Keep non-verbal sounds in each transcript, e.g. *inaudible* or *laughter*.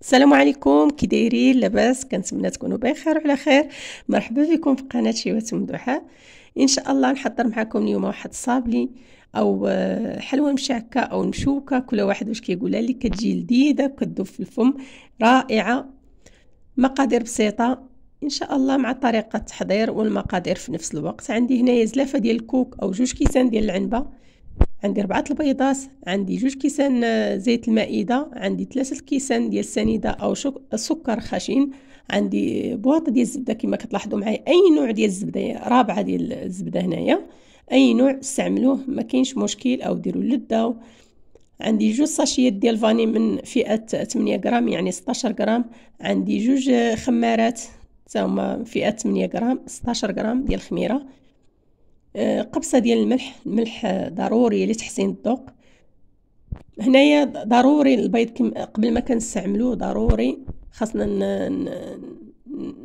السلام عليكم كي دايرين لاباس كنتمنى تكونوا بخير وعلى خير مرحبا بكم في قناه شيوات مدوحه ان شاء الله نحضر معكم اليوم واحد صابلي او آه، حلوه مشعكه او مشوكه كل واحد واش كيقولها لي كتجي لذيذه كتذوب في الفم رائعه مقادير بسيطه ان شاء الله مع طريقه التحضير والمقادير في نفس الوقت عندي هنايا زلافه ديال الكوك او جوج كيسان ديال العنبه عندي ربعة البيضات عندي جوج كيسان آه، زيت المائدة عندي ثلاثة كيسان ديال السنيدة أو سكر خشن عندي بواط ديال الزبدة كما كتلاحظوا معايا أي نوع ديال الزبدة رابعة ديال الزبدة هنايا أي نوع استعملوه ما كاينش مشكل أو ديروا اللذة عندي جوج صاشيات ديال الفاني من فئة 8 غرام يعني 16 غرام عندي جوج خمارات تا هما فئة 8 غرام 16 غرام ديال الخميره قبصه ديال الملح الملح ضروري لتحسين الذوق هنايا ضروري البيض قبل ما كنستعملوه ضروري خاصنا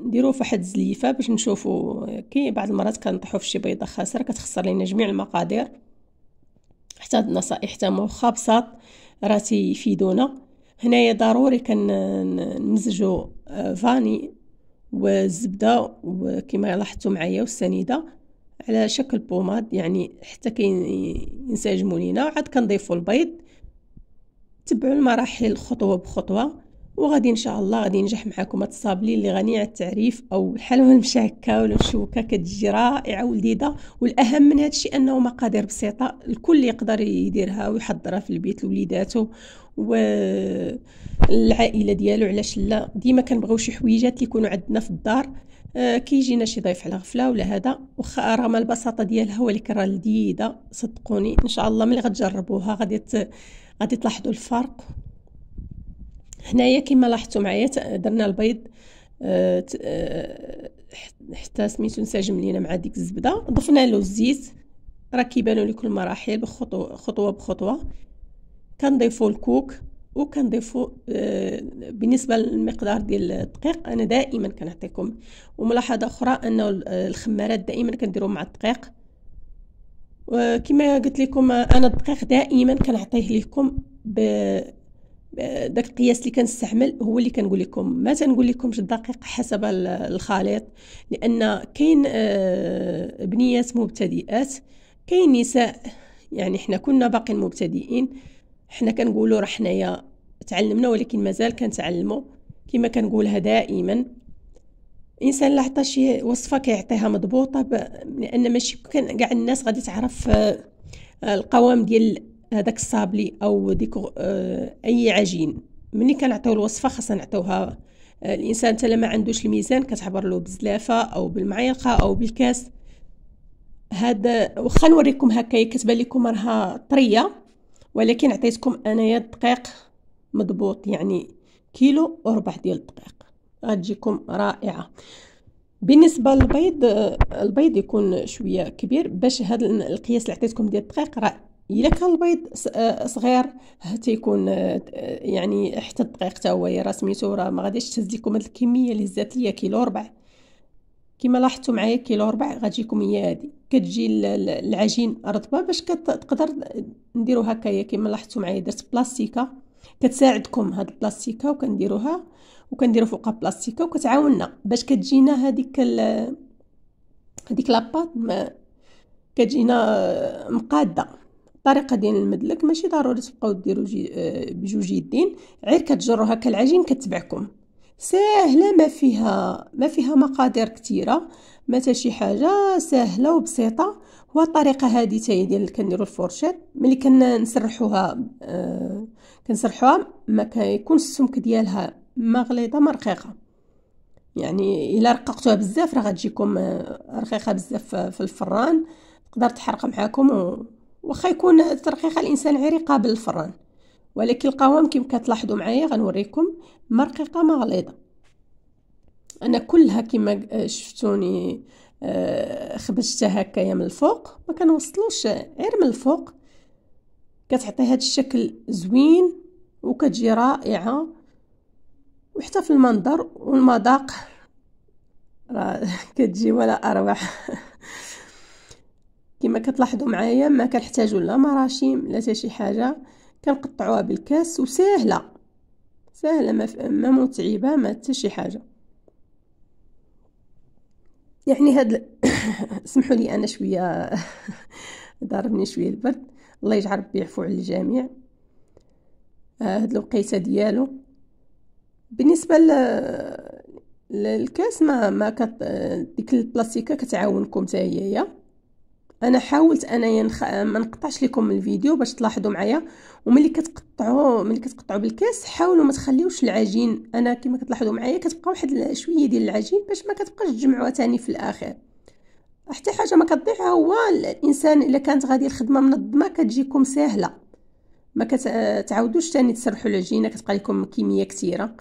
نديروه فواحد الزليفه باش نشوفو كي بعض المرات كنطيحو في شي بيضه خاسره كتخسر لينا جميع المقادير حتى النصائح حتى واخا بساط راه تيفيدونا هنايا ضروري كنمزجوا آه، فاني والزبده وكما لاحظتوا معايا والسنيده على شكل بوماد يعني حتى كينسجموا لينا عاد كنضيفوا البيض تبعوا المراحل خطوه بخطوه وغادي ان شاء الله غادي ينجح معكم هاد الصابلي اللي غني على التعريف او الحلوه المشكه ولا الشوكه كتجي رائعه ولذيذه والاهم من الشيء انه مقادير بسيطه الكل يقدر يديرها ويحضرها في البيت لوليداتو والعائله ديالو علاش لا ديما كنبغيو شي حويجات اللي يكونوا عندنا في الدار آه، كيجينا شي ضيف على غفله ولا هذا واخا رغم البساطه ديالها ولكن راه لذيذه صدقوني ان شاء الله ملي غتجربوها غادي غادي تلاحظوا الفرق هنايا كما لاحظتوا معايا درنا البيض آه، آه، حتى سميتو انسجم لينا مع ديك الزبده ضفنا له الزيت راه كيبانوا لكم المراحل بخطوه خطوه بخطوه كنضيفوا الكوك وكنضيفو آه، بالنسبه للمقدار ديال الدقيق انا دائما كنعطيكم وملاحظه اخرى انه الخمارات دائما كنديرهم مع الدقيق وكما قلت لكم انا الدقيق دائما كنعطيه لكم ب داك القياس اللي كنستعمل هو اللي كنقول لكم ما تنقول لكمش الدقيق حسب الخليط لان كاين آه، بنيات مبتدئات كاين نساء يعني حنا كنا باقي مبتدئين حنا كنقولوا راه حنايا تعلمنا ولكن مازال كنتعلمو كما كنقولها دائما الانسان لا عطى شي وصفه كيعطيها مضبوطه ب... لان ماشي كاع الناس غادي تعرف آه، آه، القوام ديال هذاك الصابلي او ديك آه، اي عجين ملي كنعطيو الوصفه خاصنا نعطيوها الانسان حتى ما عندوش الميزان كتعبر له بالزلافه او بالمعيقه او بالكاس هذا واخا نوريكم هكايا كتبان لكم راها طريه ولكن عطيتكم انايا الدقيق مضبوط يعني كيلو وربع ديال الدقيق غتجيكم رائعه بالنسبه للبيض البيض يكون شويه كبير باش هذا القياس اللي عطيتكم ديال الدقيق راه الا كان البيض آه، صغير تيكون آه، يعني حتى الدقيق حتى هو راه سميتو راه ما غاديش تهز لكم هذه الكميه اللي هزات ليا كيلو ربع كما لاحظتوا معايا كيلو ربع غتجيكم هي هذه كتجي العجين رطبه باش كتقدر نديرو هكايا كما لاحظتوا معايا درت بلاستيكه كتساعدكم هاد البلاستيكه وكنديروها وكنديرو فوقها بلاستيكه وكتعاوننا باش كتجينا هذيك ال... هذيك لاباط ما كتجينا مقاده الطريقه ديال المدلك ماشي ضروري تبقاو ديروا جي... آه، بجوج يدين غير كتجروا هكا العجين كتبعكم ساهله ما فيها ما فيها مقادير كثيره ما شي حاجه ساهله وبسيطه هو الطريقه هذه تاهي ديال كنديروا الفورشيط ملي كنسرحوها آه، كنسرحوها ما كيكون السمك ديالها ما غليظه ما رقيقه يعني الا رققتوها بزاف راه غتجيكم آه، رقيقه بزاف في الفران تقدر تحرق معاكم و... واخا يكون الترقيقه الانسان عيري قابل للفران ولكن القوام كيما كتلاحظوا معايا غنوريكم ما رقيقه ما غليظه انا كلها كما آه، شفتوني آه، خبزتها هكايا من الفوق ما كنوصلوش غير من الفوق كتعطي هذا الشكل زوين وكتجي رائعه وحتى في المنظر والمذاق راه *laughs* كتجي ولا اروح *laughs* كما كتلاحظوا معايا ما كنحتاجوا لا مراشيم لا حتى شي حاجه كنقطعوها بالكاس وسهله سهله ما, ما متعبه ما حتى شي حاجه يعني هاد *coughs* سمحوا لي انا شويه *laughs* ضربني شويه البرد الله يجعل ربي يعفو على الجميع آه، هاد الوقيته ديالو بالنسبه ل للكاس ما ما كت ديك البلاستيكه كتعاونكم حتى هي انا حاولت انا ينخ... ما نقطعش لكم الفيديو باش تلاحظوا معايا وملي كتقطعوا ملي كتقطعوا بالكاس حاولوا ما تخليوش العجين انا كما كتلاحظوا معايا كتبقى واحد شويه ديال العجين باش ما كتبقاش تجمعوها تاني في الاخر حتى حاجه ما كتضيعها هو الانسان الا كانت غادي الخدمه منظمه كتجيكم سهله ما كتعاودوش تاني تسرحوا العجينه كتبقى لكم كميه كثيره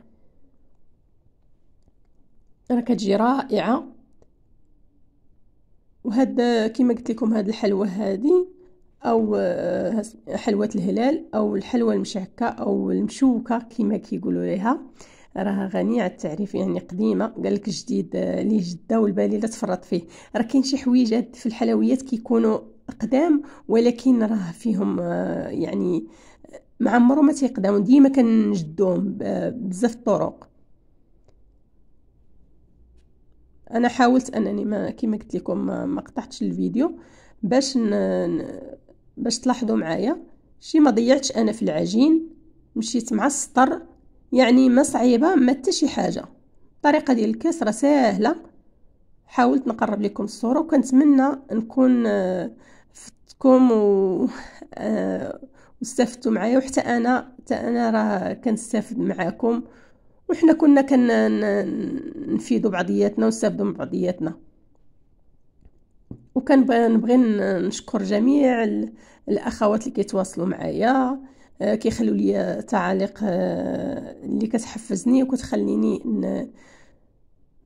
راه كتجي رائعه وهاد كيما قلت لكم هاد الحلوى هادي او آه، حلوة الهلال او الحلوى المشعكة او المشوكة كيما كيقولوا ليها راها غنية على التعريف يعني قديمة قالك جديد آه، ليه جدة والبالي لا تفرط فيه راه كاين شي حويجات في الحلويات كيكونوا قدام ولكن راه فيهم آه، يعني معمرو ما تيقدموا ديما كنجدوهم بزاف الطرق انا حاولت انني ما كما قلت لكم ما قطعتش الفيديو باش ن... باش تلاحظوا معايا شي ما ضيعتش انا في العجين مشيت مع السطر يعني ما صعيبه ما حتى شي حاجه الطريقه ديال الكاس راه ساهله حاولت نقرب لكم الصوره وكنتمنى نكون آه، فدتكم و آه، استفدتوا معايا وحتى انا حتى انا راه كنستافد معاكم وحنا كنا كنا نفيدوا بعضياتنا ونستافدوا من بعضياتنا وكان نبغي نشكر جميع الأخوات اللي كيتواصلوا معايا آه، كيخلوا لي تعاليق آه، اللي كتحفزني وكتخليني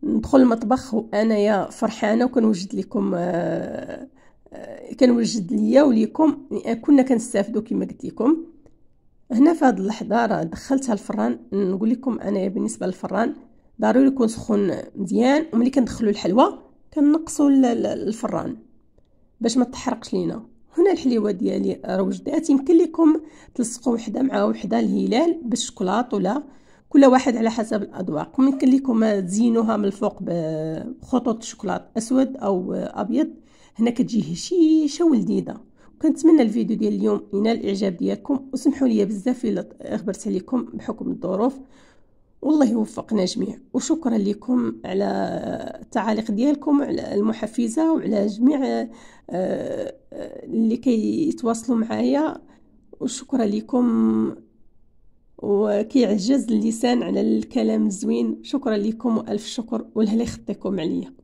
ندخل المطبخ يا فرحانه وكنوجد لكم آه، كنوجد ليا وليكم كنا كنستافدوا كما قلت لكم هنا في هاد اللحظه راه دخلتها الفران نقول لكم انا بالنسبه للفران ضروري يكون سخون مزيان وملي كندخلوا الحلوى كنقصوا الفران باش ما تحرقش لينا هنا الحليوه ديالي راه وجدات يمكن لكم تلصقوا وحده مع وحده الهلال بالشوكولاط ولا كل واحد على حسب الاذواق ممكن لكم تزينوها من الفوق بخطوط شوكولات اسود او ابيض هنا كتجي هشيشه ولذيذه كنتمنى الفيديو ديال اليوم ينال الاعجاب ديالكم وسمحوا لي بزاف الا غبرت عليكم بحكم الظروف والله يوفقنا جميع وشكرا لكم على التعاليق ديالكم على المحفزه وعلى جميع آه، آه، اللي كيتواصلوا كي معايا وشكرا لكم وكيعجز اللسان على الكلام الزوين شكرا لكم والف شكر والهلا يخطيكم عليا